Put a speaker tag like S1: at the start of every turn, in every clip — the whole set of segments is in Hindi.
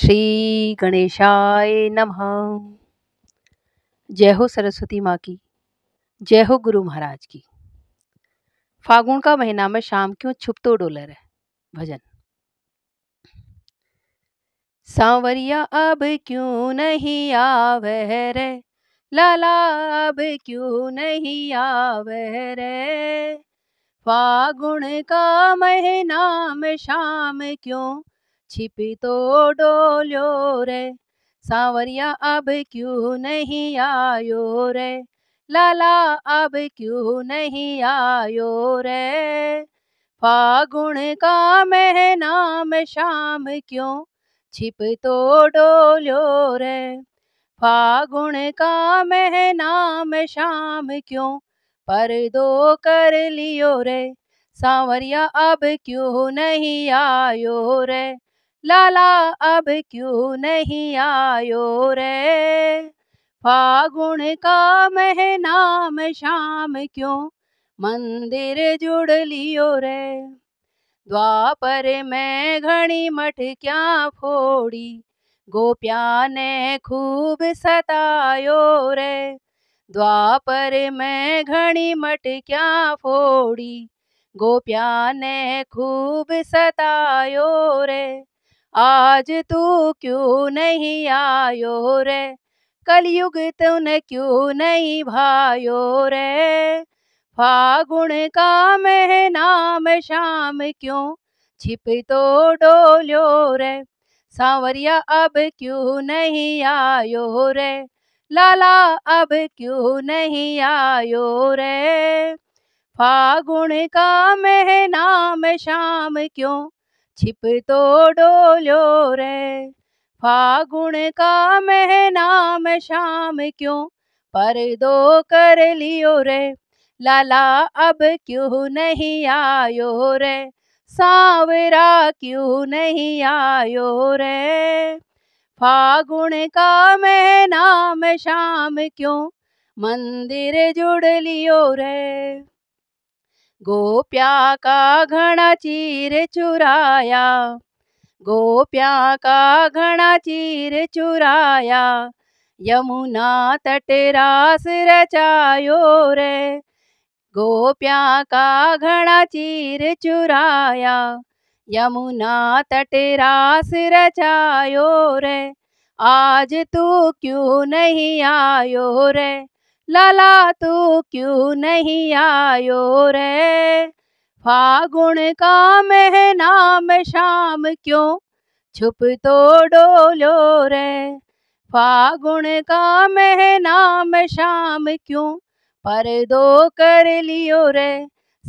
S1: श्री गणेशाय नमः जय हो सरस्वती माँ की जय हो गुरु महाराज की फागुन का महीना में शाम क्यों छुपतो डोलर है भजन सांवरिया अब क्यों नहीं आवे रे लाला अब क्यों नहीं आवे रे फागुन का महीना में शाम क्यों तो डोलो रे સાવરિયા अब क्यों नहीं आयो रे लाला अब क्यों नहीं आयो रे फागुन का मह नाम शाम क्यों छिप तो डोल्यो रे फागुन का मह नाम शाम क्यों पर दो कर लियो रे सांवरिया अब क्यों नहीं आयो रे लाला अब क्यों नहीं आयो रे फागुन का मह नाम शाम क्यों मंदिर जुड़ लियो रे द्वापर में घड़ी क्या फोड़ी गोप्या ने खूब सतायो रे द्वापर में घड़ी क्या फोड़ी गोप्या ने खूब सतायो रे आज तू क्यों नहीं आयो रे कलयुग तुन क्यों नहीं भायो रे फागुन का मह नाम शाम क्यों छिप तो डोलो रे सांवरिया अब क्यों नहीं आयो रे लाला अब क्यों नहीं आयो रे फागुन का मह नाम शाम क्यों छिप तो डोलो रे फागुन का मह नाम शाम क्यों पर दो कर लियो रे लाला अब क्यों नहीं आयो रे सावरा क्यों नहीं आयो रे फागुन का मह नाम शाम क्यों मंदिर जुड़ लियो रे गोप्या का घना चीर चुराया गोप्या का घना चीर चुराया यमुना तट रास रचायो रे गोप्या का घना चीर चुराया यमुना तट रास रचायो रे आज तू क्यों नहीं आयो रे लला तू क्यों नहीं आयो रे फागुन का महीना नाम शाम क्यों छुप तो डोलो रे फागुन का महीना नाम शाम क्यों पर दो कर लियो रे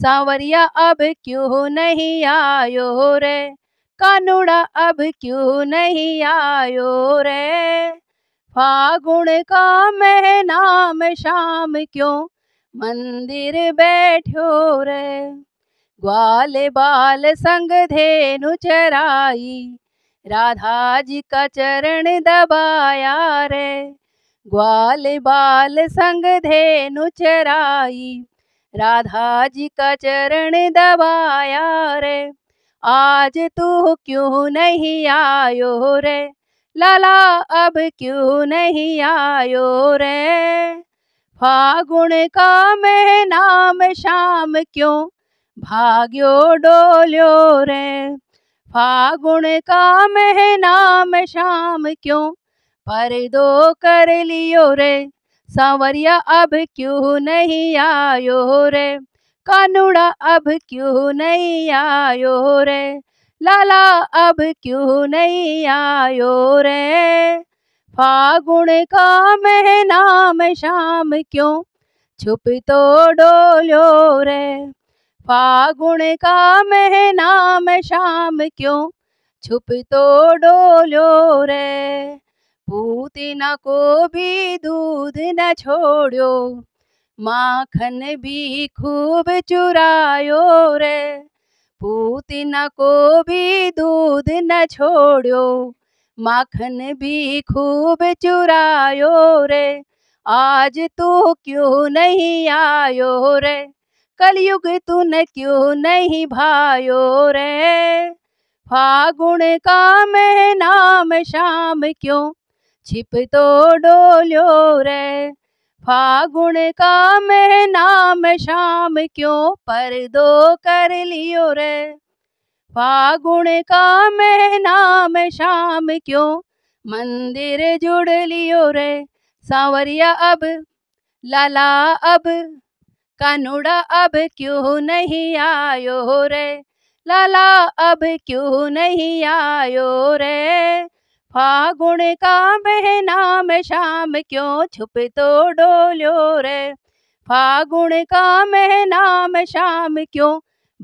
S1: सावरिया अब क्यों नहीं आयो रे कानूड़ा अब क्यों नहीं आयो रे फागुण का मैं नाम शाम क्यों मंदिर बैठो रे ग्वाल बाल संग धेनु चराई राधा जी का चरण दबाया रे ग्वाल बाल संग धेनु चराई राधा जी का चरण दबाया रे आज तू क्यों नहीं आयो रे लाला अब क्यों नहीं आयो रे फागुन का मैं नाम शाम क्यों भाग्यो डोल्यो रे फागुन का मैं नाम शाम क्यों पर दो कर लियो रे सावरिया अब क्यों नहीं आयो रे कानूड़ा अब क्यों नहीं आयो रे लाला अब क्यों नहीं आयो रे फागुन का महीना में शाम क्यों छुप तो डोलो रे फागुन का महीना में शाम क्यों छुप तो डोलो रे पूतना को भी दूध न छोड़ो माखन भी खूब चुरायो रे न को भी दूध न छोड़ो माखन भी खूब चुरायो रे आज तू क्यों नहीं आयो रे कलयुग न क्यों नहीं भायो रे फागुन का मैं नाम शाम क्यों छिप तो डोलो रे फागुन का मैं नाम शाम क्यों पर दो कर लियो रे फागुन का मैं नाम शाम क्यों मंदिर जुड़ लियो रे सांवरिया अब लाला अब कानूड़ा अब क्यों नहीं आयो रे लाला अब क्यों नहीं आयो रे फागुण का नाम शाम क्यों छुप तो डोल्यो रे फागुण का नाम शाम क्यों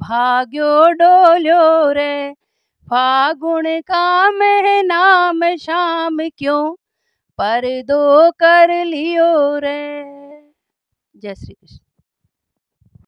S1: भाग्यो डोल्यो रे फागुण का नाम शाम क्यों पर दो कर लियो रे जय श्री कृष्ण